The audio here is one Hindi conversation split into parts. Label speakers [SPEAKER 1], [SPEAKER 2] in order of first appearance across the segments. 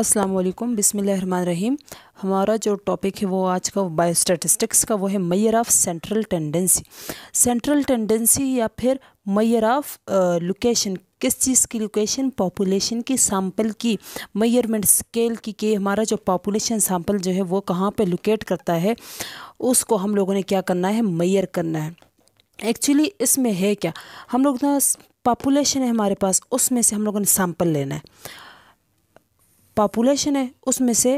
[SPEAKER 1] अस्सलाम बिसमीम हमारा जो टॉपिक है वो आज का बायो बायोस्टैटिस्टिक्स का वो है measure of central tendency central tendency या फिर मैयर ऑफ लोकेशन किस चीज़ की लोकेशन पॉपुलेशन की सैम्पल की मैयरमेंट स्केल की कि हमारा जो पॉपुलेशन सैंपल जो है वो कहाँ पे लोकेट करता है उसको हम लोगों ने क्या करना है मैयर करना है एक्चुअली इसमें है क्या हम लोग ना पॉपुलेशन है हमारे पास उसमें से हम लोगों ने सैम्पल लेना है पॉपुलेशन है उसमें से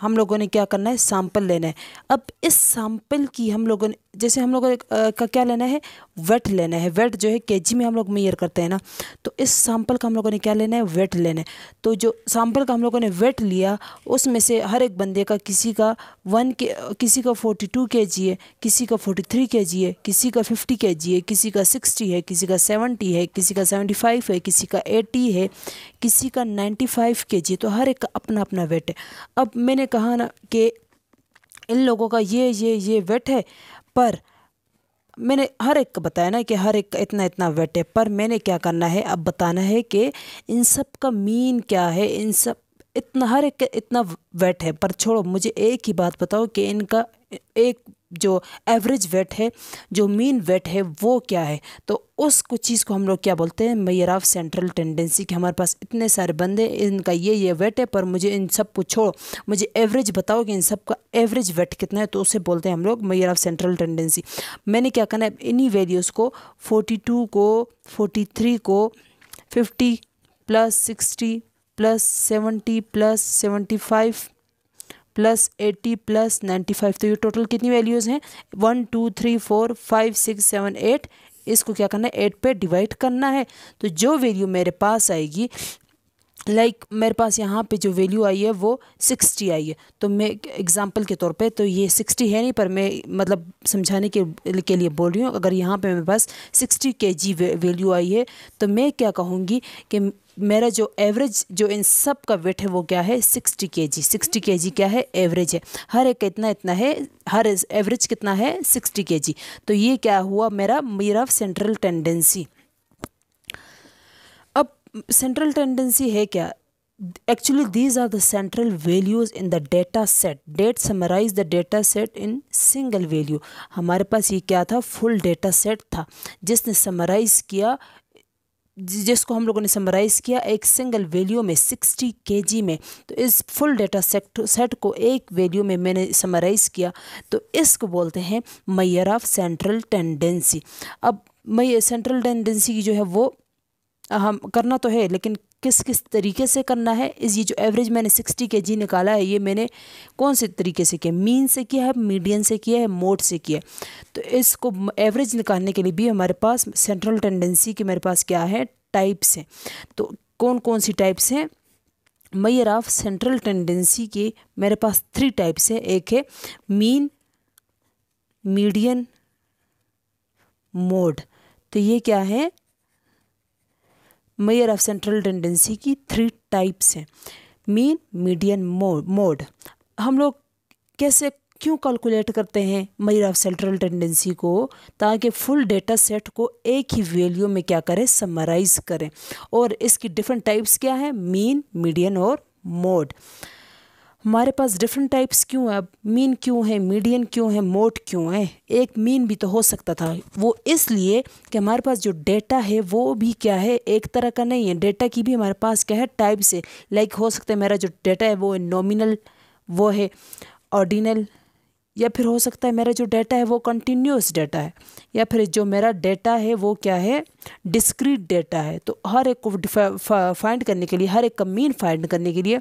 [SPEAKER 1] हम लोगों ने क्या करना है सैंपल लेना है अब इस सैंपल की हम लोगों ने जैसे हम लोगों का क्या लेना है वेट लेना है वेट जो है केजी में हम लोग मेयर करते हैं ना तो इस सैंपल का हम लोगों ने क्या लेना है वेट लेना है तो जो सैंपल का हम लोगों ने वेट लिया उसमें से हर एक बंदे का किसी का वन के किसी का फोर्टी टू के जी है किसी का फोर्टी थ्री के जी है किसी का फिफ्टी के जी है किसी का सिक्सटी है किसी का सेवेंटी है किसी का सेवेंटी फाइव है किसी का एटी है किसी का नाइन्टी फाइव के जी तो हर एक का अपना अपना वेट है अब मैंने ने कहा ना कि इन लोगों का ये ये ये वेट है पर मैंने हर एक का बताया ना कि हर एक का इतना इतना वेट है पर मैंने क्या करना है अब बताना है कि इन सब का मीन क्या है इन सब इतना हर एक का इतना वेट है पर छोड़ो मुझे एक ही बात बताओ कि इनका एक जो एवरेज वेट है जो मीन वेट है वो क्या है तो उस कुछ चीज़ को हम लोग क्या बोलते हैं मैयर ऑफ सेंट्रल टेंडेंसी कि हमारे पास इतने सारे बंदे इनका ये ये वेट है पर मुझे इन सब को छोड़ो मुझे एवरेज बताओ कि इन सब का एवरेज वेट कितना है तो उसे बोलते हैं हम लोग मैयर ऑफ सेंट्रल टेंडेंसी मैंने क्या करना है इन्हीं वैल्यूज़ को फोर्टी टू को फोर्टी थ्री को fifty plus sixty plus seventy plus seventy five plus eighty plus ninety five तो ये टोटल कितनी वैल्यूज़ हैं one two three four five six seven eight इसको क्या करना है एट पे डिवाइड करना है तो जो वैल्यू मेरे पास आएगी लाइक like, मेरे पास यहाँ पे जो वैल्यू आई है वो सिक्सटी आई है तो मैं एग्ज़ाम्पल के तौर पे तो ये सिक्सटी है नहीं पर मैं मतलब समझाने के के लिए बोल रही हूँ अगर यहाँ पे मेरे पास सिक्सटी के जी वैल्यू आई है तो मैं क्या कहूँगी कि मेरा जो एवरेज जो इन सब का वेट है वो क्या है सिक्सटी के जी सिक्सटी के जी क्या है एवरेज है हर एक इतना इतना है हर एवरेज कितना है सिक्सटी के जी तो ये क्या हुआ मेरा मेरा सेंट्रल टेंडेंसी सेंट्रल टेंडेंसी है क्या actually these are central values in the data set that summarise the the set in single value हमारे पास ये क्या था फुल डेटा सेट था जिसने समराइज़ किया जिसको हम लोगों ने समराइज़ किया एक सिंगल वैल्यू में 60 के में तो इस फुल डेटा सेट सेट को एक वैल्यू में मैंने समराइज़ किया तो इसको बोलते हैं मैयर ऑफ सेंट्रल टेंडेंसी अब मैं सेंट्रल टेंडेंसी की जो है वो हम करना तो है लेकिन किस किस तरीके से करना है इस ये जो एवरेज मैंने सिक्सटी के जी निकाला है ये मैंने कौन से तरीके से किया मीन से किया है मीडियन से किया है मोड से किया है तो इसको एवरेज निकालने के लिए भी हमारे पास सेंट्रल टेंडेंसी के मेरे पास क्या है टाइप्स हैं तो कौन कौन सी टाइप्स हैं मैयर ऑफ सेंट्रल टेंडेंसी के मेरे पास थ्री टाइप्स हैं एक है मीन मीडियन मोड तो ये क्या है मेयर ऑफ सेंट्रल टेंडेंसी की थ्री टाइप्स हैं मीन मीडियन मोड हम लोग कैसे क्यों कैलकुलेट करते हैं मेयर ऑफ सेंट्रल टेंडेंसी को ताकि फुल डेटा सेट को एक ही वैल्यू में क्या करें समराइज करें और इसकी डिफरेंट टाइप्स क्या हैं मीन मीडियन और मोड हमारे पास डिफरेंट टाइप्स क्यों है अब मीन क्यों है मीडियन क्यों है मोड क्यों है एक मीन भी तो हो सकता था वो इसलिए कि हमारे पास जो डेटा है वो भी क्या है एक तरह का नहीं है डेटा की भी हमारे पास क्या है टाइप से लाइक हो सकता है मेरा जो डेटा है वो है नॉमिनल वो है ऑर्डिनल या फिर हो सकता है मेरा जो डेटा है वो कंटिन्यूस डेटा है या फिर जो मेरा डेटा है वो क्या है डिस्क्रीट डेटा है तो हर एक को फाइंड करने के लिए हर एक का मीन फाइंड करने के लिए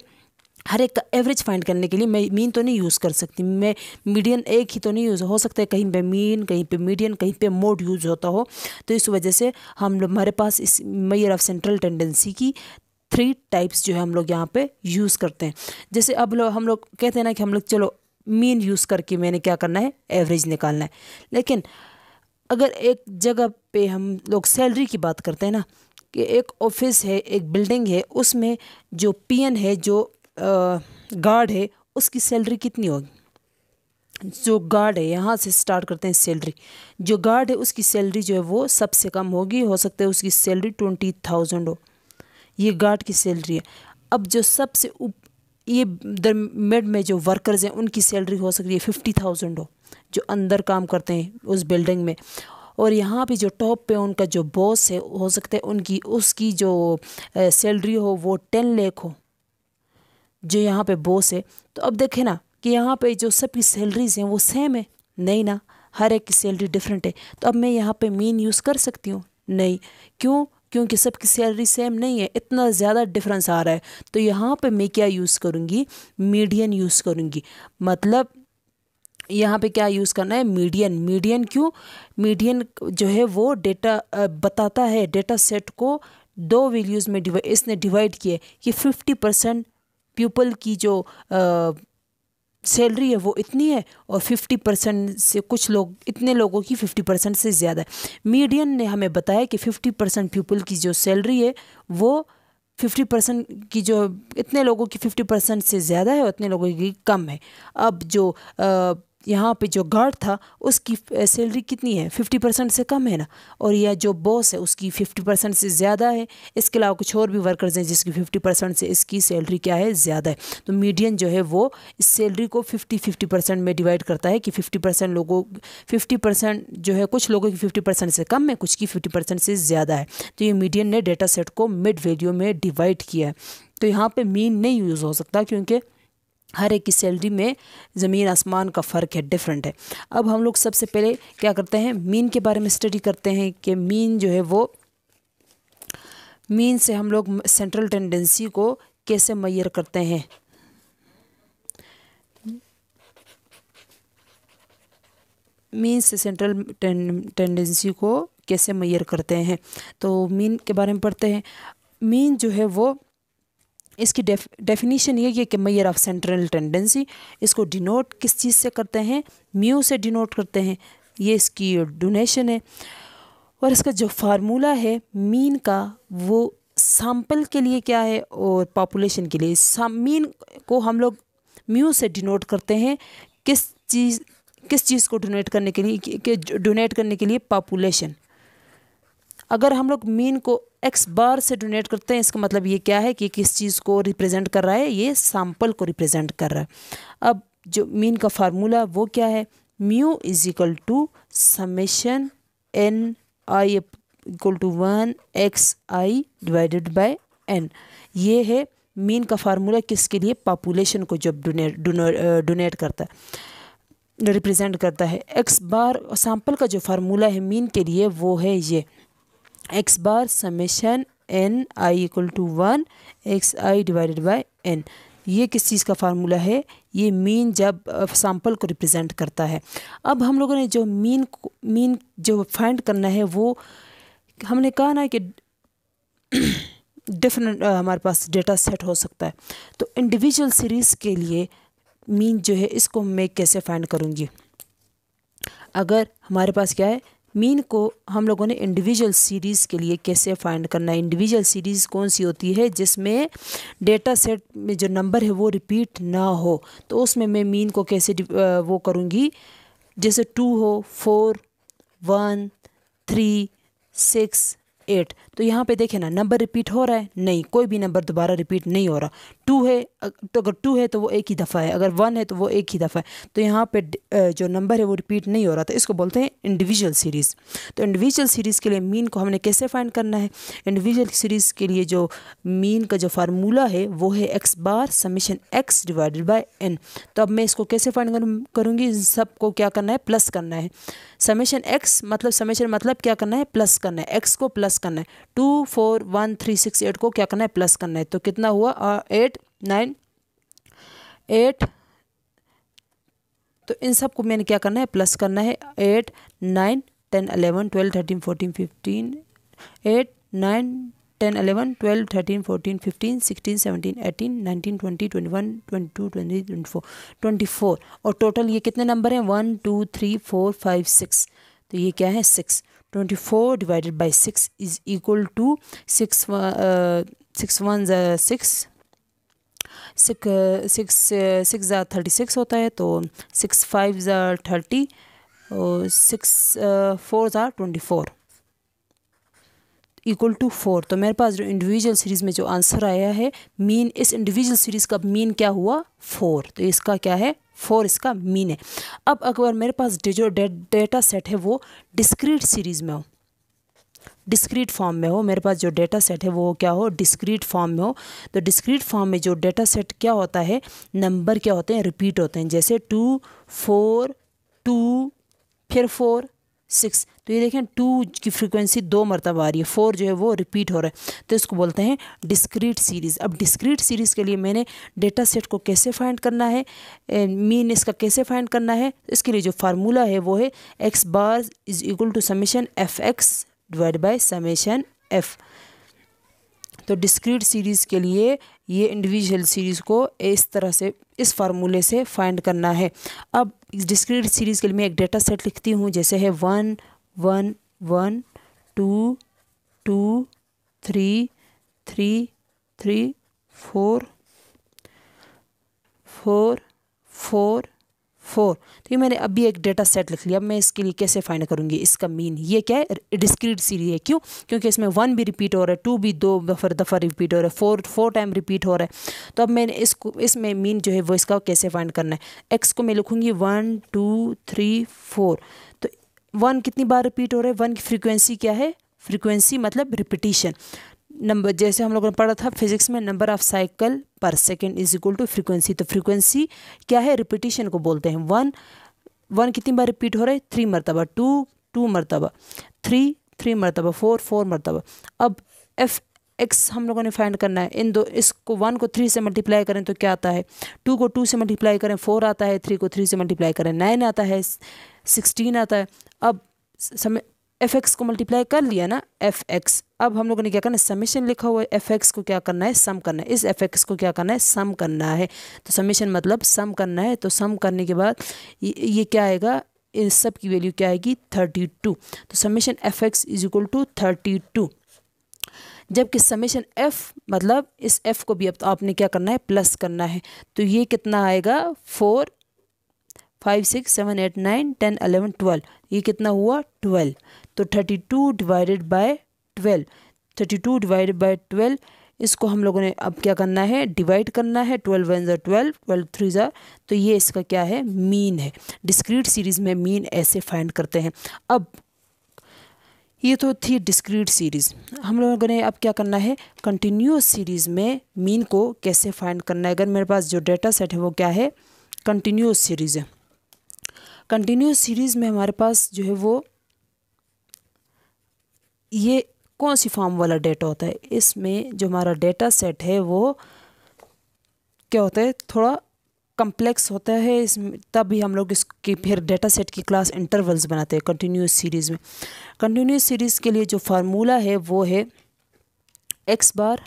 [SPEAKER 1] हर एक का एवरेज फाइंड करने के लिए मैं मीन तो नहीं यूज़ कर सकती मैं मीडियन एक ही तो नहीं यूज़ हो सकता है कहीं पे मीन कहीं पे मीडियन कहीं पे मोड यूज़ होता हो तो इस वजह से हम हमारे पास इस मैयर ऑफ सेंट्रल टेंडेंसी की थ्री टाइप्स जो है हम लोग यहाँ पे यूज़ करते हैं जैसे अब लो, हम लोग कहते हैं ना कि हम लोग चलो मीन यूज़ करके मैंने क्या करना है एवरेज निकालना है लेकिन अगर एक जगह पर हम लोग सैलरी की बात करते हैं ना कि एक ऑफिस है एक बिल्डिंग है उसमें जो पीएन है जो गार्ड है उसकी सैलरी कितनी होगी जो गार्ड है यहाँ से स्टार्ट करते हैं सैलरी जो गार्ड है उसकी सैलरी जो है वो सबसे कम होगी हो सकता है उसकी सैलरी ट्वेंटी थाउजेंड हो ये गार्ड की सैलरी है अब जो सबसे उप ये मिड में जो वर्कर्स हैं उनकी सैलरी हो सकती है फिफ्टी थाउजेंड हो जो अंदर काम करते हैं उस बिल्डिंग में और यहाँ पे जो टॉप पे उनका जो बॉस है हो सकता है उनकी उसकी जो सैलरी हो वो टेन लेख हो जो यहाँ पे बॉस है तो अब देखे ना कि यहाँ पे जो सबकी सैलरीज हैं वो सेम है नहीं ना हर एक की सैलरी डिफरेंट है तो अब मैं यहाँ पे मीन यूज़ कर सकती हूँ नहीं क्यों क्योंकि सबकी सैलरी सेम नहीं है इतना ज़्यादा डिफरेंस आ रहा है तो यहाँ पे मैं क्या यूज़ करूँगी मीडियन यूज़ करूँगी मतलब यहाँ पे क्या यूज़ करना है मीडियन मीडियन क्यों मीडियन जो है वो डेटा बताता है डेटा सेट को दो वैल्यूज़ में डिवाइड इसने डिवाइड किए कि फिफ्टी परसेंट पीपल की जो सैलरी है वो इतनी है और फिफ्टी परसेंट से कुछ लोग इतने लोगों की फिफ्टी परसेंट से ज़्यादा है मीडियन ने हमें बताया कि फिफ्टी परसेंट पीपल की जो सैलरी है वो फिफ्टी परसेंट की जो इतने लोगों की फिफ्टी परसेंट से ज़्यादा है और इतने लोगों की कम है अब जो आ, यहाँ पे जो गार्ड था उसकी सैलरी कितनी है फिफ्टी परसेंट से कम है ना और यह जो बॉस है उसकी फिफ्टी परसेंट से ज़्यादा है इसके अलावा कुछ और भी वर्कर्स हैं जिसकी फिफ्टी परसेंट से इसकी सैलरी क्या है ज़्यादा है तो मीडियन जो है वो इस सैलरी को फिफ्टी फिफ्टी परसेंट में डिवाइड करता है कि फिफ्टी परसेंट लोगों फिफ्टी परसेंट जो है कुछ लोगों की फिफ्टी परसेंट से कम है कुछ की फिफ्टी परसेंट से ज़्यादा है तो ये मीडियन ने डेटा सेट को मिड वैल्यू में डिवाइड किया है तो यहाँ पर मीन नहीं यूज़ हो सकता क्योंकि हर एक की सैलरी में ज़मीन आसमान का फ़र्क है डिफरेंट है अब हम लोग सबसे पहले क्या करते हैं मीन के बारे में स्टडी करते हैं कि मीन जो है वो मीन से हम लोग सेंट्रल टेंडेंसी को कैसे मैयर करते हैं मीन से सेंट्रल टेंडेंसी को कैसे मैयर करते हैं तो मीन के बारे में पढ़ते हैं मीन जो है वो इसकी डेफिनीशन ये है कि मैयर ऑफ सेंट्रल टेंडेंसी इसको डिनोट किस चीज़ से करते हैं म्यू से डिनोट करते हैं ये इसकी डोनेशन है और इसका जो फार्मूला है मीन का वो सैंपल के लिए क्या है और पॉपुलेशन के लिए मीन को हम लोग म्यू से डिनोट करते हैं किस चीज़ किस चीज़ को डोनेट करने के लिए डोनेट करने के लिए पॉपुलेशन अगर हम लोग मीन को एक्स बार से डोनेट करते हैं इसका मतलब ये क्या है कि किस चीज़ को रिप्रेजेंट कर रहा है ये सैम्पल को रिप्रेजेंट कर रहा है अब जो मीन का फार्मूला वो क्या है mu is equal to summation n i equal to one x i divided by n ये है मीन का फार्मूला किसके लिए पॉपुलेशन को जब डोनेट डोनेट करता है रिप्रेजेंट करता है एक्स बार सैम्पल का जो फार्मूला है मीन के लिए वो है ये x bar summation n i equal to one x i divided by n ये किस चीज़ का फार्मूला है ये मीन जब सैंपल को रिप्रेजेंट करता है अब हम लोगों ने जो मीन मीन जो फाइंड करना है वो हमने कहा ना कि डिफरेंट हमारे पास डेटा सेट हो सकता है तो इंडिविजुअल सीरीज़ के लिए मीन जो है इसको मैं कैसे फाइंड करूँगी अगर हमारे पास क्या है मीन को हम लोगों ने इंडिविजुअल सीरीज़ के लिए कैसे फाइंड करना है इंडिविजुअल सीरीज़ कौन सी होती है जिसमें डेटा सेट में जो नंबर है वो रिपीट ना हो तो उसमें मैं मीन को कैसे वो करूँगी जैसे टू हो four one three six eight तो यहाँ पे देखें ना नंबर रिपीट हो रहा है नहीं कोई भी नंबर दोबारा रिपीट नहीं हो रहा टू है तो अगर टू है तो वो एक ही दफ़ा है अगर वन है तो वो एक ही दफ़ा है तो यहाँ पे जो नंबर है वो रिपीट नहीं हो रहा था इसको बोलते हैं इंडिविजुअल सीरीज़ तो इंडिविजुअल सीरीज़ के लिए मीन को हमने कैसे फाइंड करना है इंडिविजुअल सीरीज़ के लिए जो मीन का जो फार्मूला है वो है x bar summation x divided by n तो अब मैं इसको कैसे फाइंड करूँगी इन सबको क्या करना है प्लस करना है समीशन एक्स मतलब समीशन मतलब क्या करना है प्लस करना है एक्स को प्लस करना है two four one three six eight को क्या करना है प्लस करना है तो कितना हुआ एट uh, नाइन एट तो इन सब को मैंने क्या करना है प्लस करना है eight nine ten eleven twelve thirteen fourteen fifteen eight nine ten eleven twelve thirteen fourteen fifteen sixteen seventeen eighteen nineteen twenty twenty one twenty two twenty twenty four twenty four और टोटल ये कितने नंबर हैं one two three four five six तो ये क्या है six twenty four divided by six is equal to six six one six six six thirty six होता है तो सिक्स फाइव ज़ार थर्टी और सिक्स फोर ज़ार twenty four equal to four तो मेरे पास जो इंडिविजुअल सीरीज़ में जो आंसर आया है मीन इस इंडिविजुअल सीरीज़ का मीन क्या हुआ फोर तो इसका क्या है फोर इसका मीन है अब अगर मेरे पास जो डेटा सेट है वो डिस्क्रीट सीरीज़ में हो डिस्क्रीट फॉर्म में हो मेरे पास जो डेटा सेट है वो क्या हो डिस्क्रीट फॉर्म में हो तो डिस्क्रीट फॉर्म में जो डेटा सेट क्या होता है नंबर क्या होते हैं रिपीट होते हैं जैसे टू फोर टू फिर फोर सिक्स तो ये देखें टू की फ्रीक्वेंसी दो मरतबा आ रही है फोर जो है वो रिपीट हो रहा है तो इसको बोलते हैं डिस्क्रीट सीरीज़ अब डिस्क्रीट सीरीज़ के लिए मैंने डेटा सेट को कैसे फाइंड करना है मीन इसका कैसे फाइंड करना है इसके लिए जो फार्मूला है वो है x bar is equal to summation f x divide by summation f तो डिस्क्रीट सीरीज़ के लिए ये इंडिविजुअल सीरीज़ को इस तरह से इस फार्मूले से फाइंड करना है अब डिस्क्रीट सीरीज़ के लिए मैं एक डेटा सेट लिखती हूँ जैसे है one one one two two three three three four four four four तो ये मैंने अभी एक डेटा सेट लिख लिया अब मैं इसके लिए कैसे फाइंड करूँगी इसका मीन ये क्या है डिस्क्रीट सीरीज है क्यों क्योंकि इसमें वन भी रिपीट हो रहा है टू भी दो दफ़र दफ़ा रिपीट हो रहा है फोर फोर टाइम रिपीट हो रहा है तो अब मैंने इसको इसमें मीन जो है वो इसका कैसे फाइंड करना है एक्स को मैं लिखूँगी वन टू थ्री फोर तो वन कितनी बार रिपीट हो रहा है वन की फ्रिक्वेंसी क्या है फ्रिक्वेंसी मतलब रिपीटिशन नंबर जैसे हम लोगों ने पढ़ा था फिजिक्स में नंबर ऑफ साइकिल पर second is equal to frequency तो फ्रीक्वेंसी क्या है रिपीटिशन को बोलते हैं वन वन कितनी बार रिपीट हो रहा है थ्री मरतबा टू टू मरतबा थ्री थ्री मरतबा फोर फोर मरतबा अब एफ एक्स हम लोगों ने फाइंड करना है इन दो इसको वन को थ्री से मल्टीप्लाई करें तो क्या आता है टू को टू से मल्टीप्लाई करें फोर आता है थ्री को थ्री से मल्टीप्लाई करें नाइन आता है सिक्सटीन आता है अब समय एफ एक्स को मल्टीप्लाई कर लिया ना एफ एक्स अब हम लोगों ने क्या करना है समीशन लिखा हुआ है एफ एक्स को क्या करना है सम करना है इस एफ एक्स को क्या करना है सम करना है तो समीशन मतलब सम करना है तो सम करने के बाद ये, ये क्या आएगा इस सब की वैल्यू क्या आएगी थर्टी टू तो summation f x is equal to thirty two जबकि समीशन एफ मतलब इस एफ को भी अब तो आपने क्या करना है प्लस करना है तो ये कितना आएगा four five six seven eight nine ten eleven twelve ये कितना हुआ ट्वेल्व तो thirty two divided by twelve thirty two divided by twelve इसको हम लोगों ने अब क्या करना है डिवाइड करना है ट्वेल्व वन ज़ा ट्वेल्व ट्वेल्व थ्री ज़ा तो ये इसका क्या है मीन है डिस्क्रीट सीरीज़ में मीन ऐसे फाइंड करते हैं अब ये तो थी डिस्क्रीट सीरीज़ हम लोगों ने अब क्या करना है कंटिन्यूस सीरीज़ में मीन को कैसे फाइंड करना है अगर मेरे पास जो डेटा सेट है वो क्या है कंटिन्यूस सीरीज़ है कंटिन्यूस सीरीज़ में हमारे पास जो है वो ये कौन सी फॉर्म वाला डेटा होता है इसमें जो हमारा डेटा सेट है वो क्या होता है थोड़ा कम्प्लेक्स होता है इस तभी हम लोग इसकी फिर डेटा सेट की क्लास इंटरवल्स बनाते हैं कंटिन्यूस सीरीज़ में कंटिन्यूस सीरीज़ के लिए जो फार्मूला है वो है x bar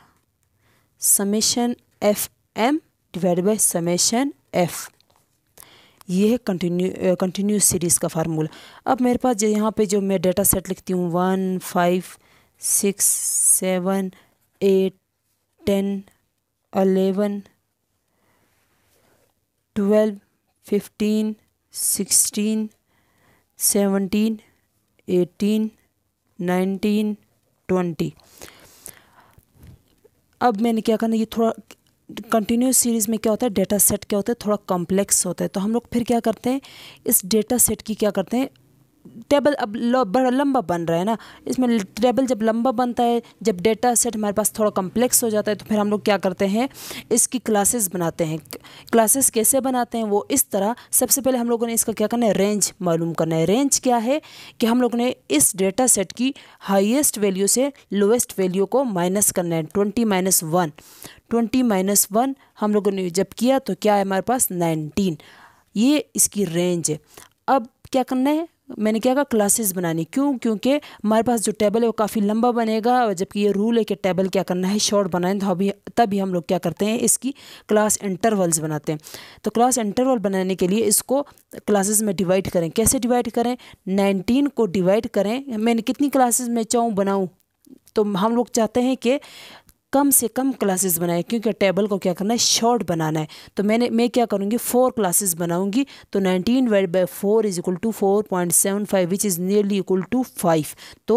[SPEAKER 1] summation f m divide by summation f ये है कंटिन्यू कंटिन्यूस सीरीज़ का फार्मूला अब मेरे पास जो यहाँ पे जो मैं डेटा सेट लिखती हूँ one five six seven eight ten eleven twelve fifteen sixteen seventeen eighteen nineteen twenty अब मैंने क्या करना ये थोड़ा कंटिन्यूस सीरीज़ में क्या होता है डेटा सेट क्या होता है थोड़ा कॉम्प्लेक्स होता है तो हम लोग फिर क्या करते हैं इस डेटा सेट की क्या करते हैं टेबल अब बड़ा लंबा बन रहा है ना इसमें टेबल जब लंबा बनता है जब डेटा सेट हमारे पास थोड़ा कम्प्लेक्स हो जाता है तो फिर हम लोग क्या करते हैं इसकी क्लासेस बनाते हैं क्लासेस कैसे बनाते हैं वो इस तरह सबसे पहले हम लोगों ने इसका क्या करना है रेंज मालूम करना है रेंज क्या है कि हम लोगों ने इस डेटा सेट की हाइएस्ट वैल्यू से लोएस्ट वैल्यू को माइनस करना है twenty minus one twenty minus one हम लोगों ने जब किया तो क्या है हमारे पास नाइनटीन ये इसकी रेंज है अब क्या करना है मैंने क्या कहा क्लासेस बनानी क्यों क्योंकि हमारे पास जो टेबल है वो काफ़ी लंबा बनेगा और जबकि ये रूल है कि टेबल क्या करना है शॉर्ट बनाएं तो अभी तभी हम लोग क्या करते हैं इसकी क्लास इंटरवल्स बनाते हैं तो क्लास इंटरवल बनाने के लिए इसको क्लासेस में डिवाइड करें कैसे डिवाइड करें नाइनटीन को डिवाइड करें मैंने कितनी क्लासेज में चाहूँ बनाऊँ तो हम लोग चाहते हैं कि कम से कम क्लासेस बनाए क्योंकि टेबल को क्या करना है शॉर्ट बनाना है तो मैंने मैं क्या करूँगी फोर क्लासेस बनाऊँगी तो nineteen divide by four is equal to four point seven five which is nearly equal to five तो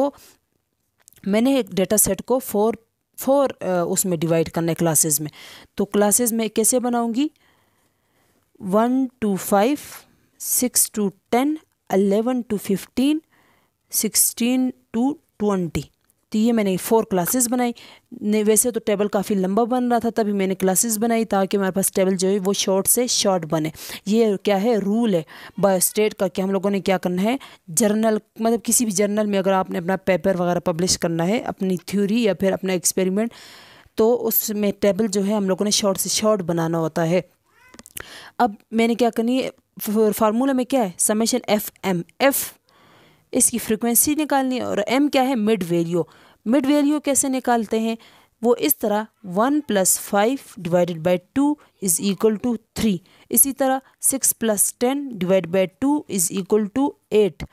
[SPEAKER 1] मैंने एक डेटा सेट को फोर फोर uh, उसमें डिवाइड करना है क्लासेज में तो क्लासेज में कैसे बनाऊँगी one to five six to ten eleven to fifteen sixteen to twenty तो ये मैंने फ़ोर क्लासेस बनाई वैसे तो टेबल काफ़ी लंबा बन रहा था तभी मैंने क्लासेस बनाई ताकि हमारे पास टेबल जो है वो शॉर्ट से शॉर्ट बने ये क्या है रूल है बाय स्टेट का कि हम लोगों ने क्या करना है जर्नल मतलब किसी भी जर्नल में अगर आपने अपना पेपर वगैरह पब्लिश करना है अपनी थ्योरी या फिर अपना एक्सपेरिमेंट तो उसमें टेबल जो है हम लोगों ने शॉर्ट से शॉर्ट बनाना होता है अब मैंने क्या करनी है फार्मूला में क्या है समेशन एफ एम एफ इसकी फ्रिक्वेंसी निकालनी और एम क्या है मिड वैल्यू मिड वैल्यू कैसे निकालते हैं वो इस तरह one plus five divided by two is equal to three इसी तरह six plus ten divide by two is equal to eight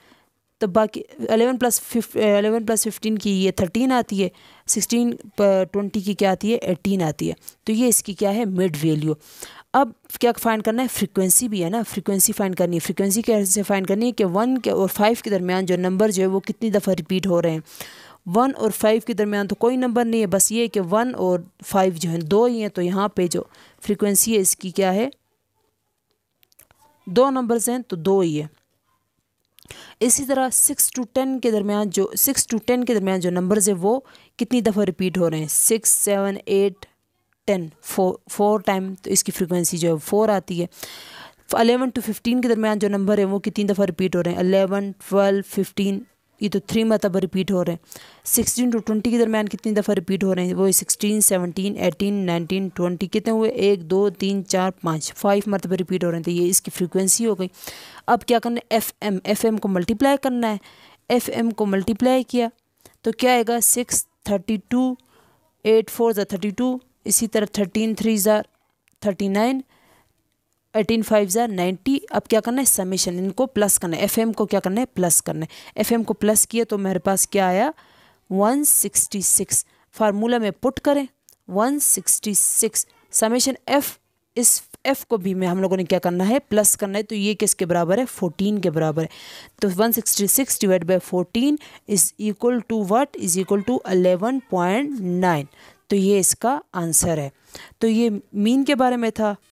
[SPEAKER 1] तो बाकी eleven plus eleven plus fifteen की ये थर्टीन आती है सिक्सटीन ट्वेंटी की क्या आती है एटीन आती है तो ये इसकी क्या है मिड वैल्यू अब क्या फाइंड करना है फ्रीक्वेंसी भी है ना फ्रीक्वेंसी फाइंड करनी है फ्रीक्वेंसी कैसे फाइंड करनी है कि वन के और फाइव के दरमियान जो नंबर जो है वो कितनी दफ़ा रिपीट हो रहे हैं वन और फाइव के दरमियान तो कोई नंबर नहीं है बस ये कि वन और फाइव जो है दो ही हैं तो यहाँ पे जो फ्रीक्वेंसी है इसकी क्या है दो नंबर्स हैं तो दो ही है इसी तरह सिक्स टू टेन के दरमियान जो सिक्स टू टेन के दरमियान जो नंबर्स है वो कितनी दफ़ा रिपीट हो रहे हैं six seven eight ten four four time तो इसकी फ्रिक्वेंसी जो है फोर आती है अलेवन टू फिफ्टीन के दरमियान जो नंबर है वो कितनी दफ़ा रिपीट हो रहे हैं अलेवन ट्वेल्व फिफ्टीन ये तो थ्री मरतबा रिपीट हो रहे हैं सिक्सटीन टू ट्वेंटी के दरमियान कितनी दफ़ा रिपीट हो रहे हैं वो sixteen seventeen eighteen nineteen twenty कितने हुए एक दो तीन चार पाँच फाइव मरतबा रिपीट हो रहे हैं तो ये इसकी फ्रीक्वेंसी हो गई अब क्या करना है एफ एम एफ एम को मल्टीप्लाई करना है एफ एम को मल्टीप्लाई किया तो क्या आएगा six thirty two eight four ज़ा थर्टी टू इसी तरह थर्टीन थ्री ज़ार थर्टी नाइन एटीन फाइव ज़ार नाइन्टी अब क्या करना है समीशन इनको प्लस करना है एफ को क्या करना है प्लस करना है एफ को प्लस किया तो मेरे पास क्या आया वन सिक्सटी सिक्स फार्मूला में पुट करें one sixty six summation f इस एफ को भी में हम लोगों ने क्या करना है प्लस करना है तो ये किसके बराबर है फोर्टीन के बराबर है तो one sixty six divide by fourteen is equal to what is equal to eleven point nine तो ये इसका आंसर है तो ये मीन के बारे में था